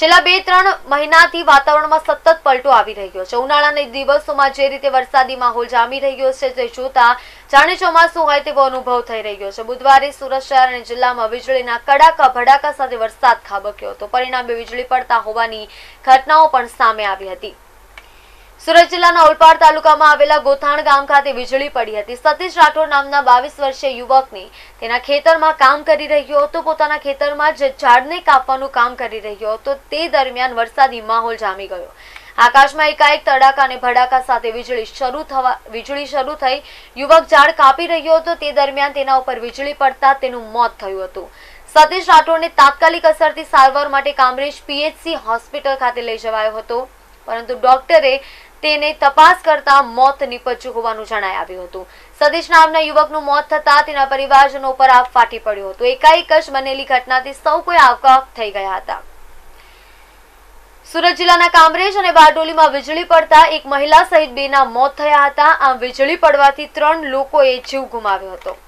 છેલ્લા બે ત્રણ મહિનાથી વાતાવરણમાં સતત પલટો આવી રહ્યો છે ઉનાળાના દિવસોમાં જે રીતે વરસાદી માહોલ જામી રહ્યો છે તે જોતા જાણે ચોમાસું હોય તેવો અનુભવ થઈ રહ્યો છે બુધવારે સુરત શહેર અને જિલ્લામાં વીજળીના કડાકા ભડાકા સાથે વરસાદ ખાબક્યો હતો પરિણામે વીજળી પડતા હોવાની ઘટનાઓ પણ સામે આવી હતી સુરત જિલ્લાના ઓલપાડ તાલુકામાં આવેલા ગોથાણ ગામ ખાતે વીજળી પડી હતી સતીશ રાઠોડ નામના બાવીસ વર્ષીય યુવકની તેના ખેતરમાં કામ કરી રહ્યો હતો પોતાના ખેતરમાં જ ઝાડને કાપવાનું કામ કરી રહ્યો હતો તે દરમિયાન વરસાદી માહોલ જામી ગયો આકાશમાં એકાએક તડાકા અને ભડાકા સાથે વીજળી શરૂ થવા વીજળી શરૂ થઈ યુવક ઝાડ કાપી રહ્યો હતો તે દરમિયાન તેના ઉપર વીજળી પડતા તેનું મોત થયું હતું સતીશ રાઠોડને તાત્કાલિક અસરથી સારવાર માટે કામરેજ પીએચસી હોસ્પિટલ ખાતે લઈ જવાયો હતો પરંતુ ડોક્ટરે તેને તપાસ કરતા મોત નીપજ્યું હોવાનું જણાઈ આવ્યું હતું સતીશ નામના યુવકનું મોત થતા તેના પરિવારજનો પર આપ ફાટી પડ્યો હતો એકાએક જ બનેલી ઘટનાથી સૌ કોઈ આવકાપ થઈ ગયા હતા સુરત જિલ્લાના કામરેજ અને બારડોલીમાં વીજળી પડતા એક મહિલા સહિત બેના મોત થયા હતા આમ વીજળી પડવાથી ત્રણ લોકોએ જીવ ગુમાવ્યો હતો